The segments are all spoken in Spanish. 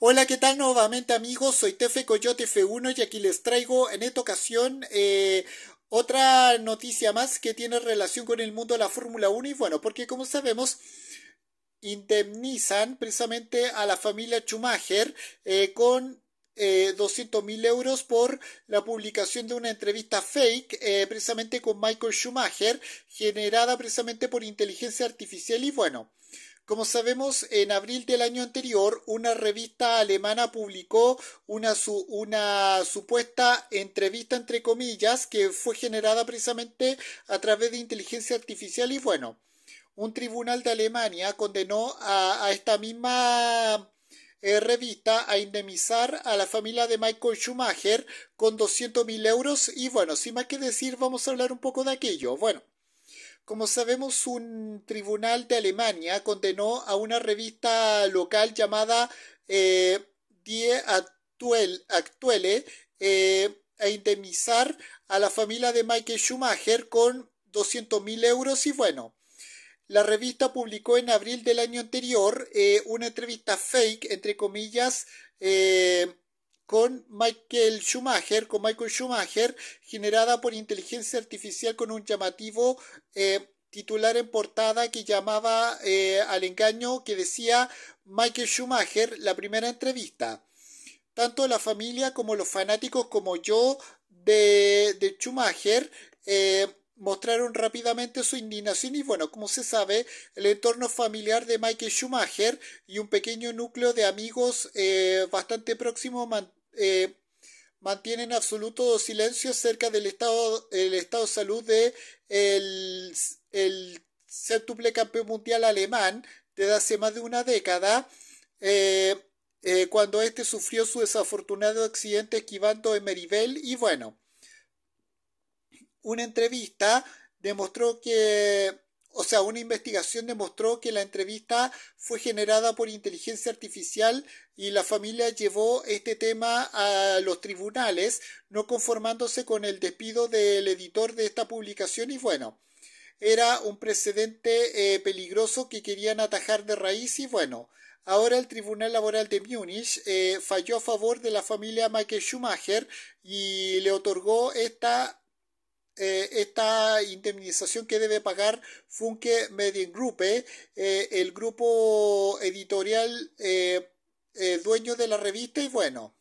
Hola, ¿qué tal nuevamente amigos? Soy Tefe Coyote F1 y aquí les traigo en esta ocasión eh, otra noticia más que tiene relación con el mundo de la Fórmula 1 y bueno, porque como sabemos indemnizan precisamente a la familia Schumacher eh, con eh, 200 mil euros por la publicación de una entrevista fake, eh, precisamente con Michael Schumacher, generada precisamente por inteligencia artificial. Y bueno, como sabemos, en abril del año anterior, una revista alemana publicó una, supuesta entrevista, entre comillas, que fue generada precisamente a través de inteligencia artificial y bueno, un tribunal de Alemania condenó a, esta misma eh, revista a indemnizar a la familia de Michael Schumacher con 200.000 euros y bueno, sin más que decir, vamos a hablar un poco de aquello. Bueno. Como sabemos, un tribunal de Alemania condenó a una revista local llamada eh, Die Aktuelle eh, a indemnizar a la familia de Michael Schumacher con 200.000 euros y bueno. La revista publicó en abril del año anterior eh, una entrevista fake, entre comillas, con Michael Schumacher, con Michael Schumacher, generada por inteligencia artificial con un llamativo eh, titular en portada que llamaba eh, al engaño que decía Michael Schumacher, la primera entrevista. Tanto la familia como los fanáticos como yo de, de Schumacher eh, mostraron rápidamente su indignación y bueno, como se sabe, el entorno familiar de Michael Schumacher y un pequeño núcleo de amigos bastante próximos eh, mantienen absoluto silencio acerca del estado, el estado de salud de el, el campeón mundial alemán desde hace más de una década, eh, eh, cuando este sufrió su desafortunado accidente esquivando en Meribel y bueno, una entrevista demostró que o sea, una investigación demostró que la entrevista fue generada por inteligencia artificial y la familia llevó este tema a los tribunales, no conformándose con el despido del editor de esta publicación y bueno, era un precedente eh, peligroso que querían atajar de raíz y bueno, Ahora el Tribunal Laboral de Múnich eh, falló a favor de la familia Michael Schumacher y le otorgó esta eh, esta indemnización que debe pagar Funke Mediengruppe, eh, eh, el grupo editorial eh, dueño de la revista y bueno.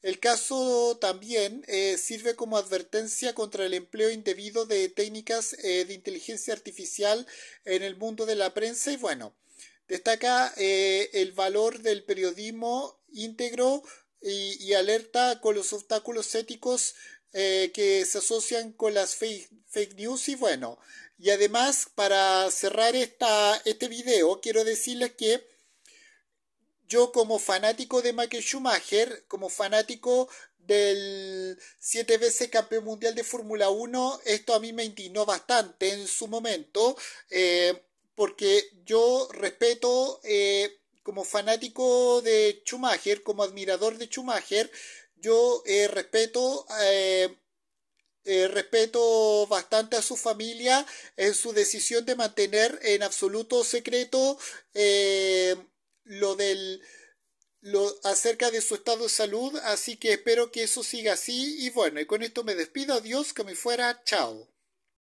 El caso también sirve como advertencia contra el empleo indebido de técnicas de inteligencia artificial en el mundo de la prensa y bueno, destaca el valor del periodismo íntegro y alerta con los obstáculos éticos eh, que se asocian con las fake, news y bueno. Y además, para cerrar esta, este video, quiero decirles que yo como fanático de Michael Schumacher, como fanático del siete veces campeón mundial de Fórmula 1, esto a mí me indignó bastante en su momento, eh, porque yo respeto... Eh, como fanático de Schumacher, como admirador de Schumacher, yo eh, respeto eh, eh, respeto bastante a su familia en su decisión de mantener en absoluto secreto lo del lo acerca de su estado de salud así que espero que eso siga así y bueno y con esto me despido adiós que me fuera chao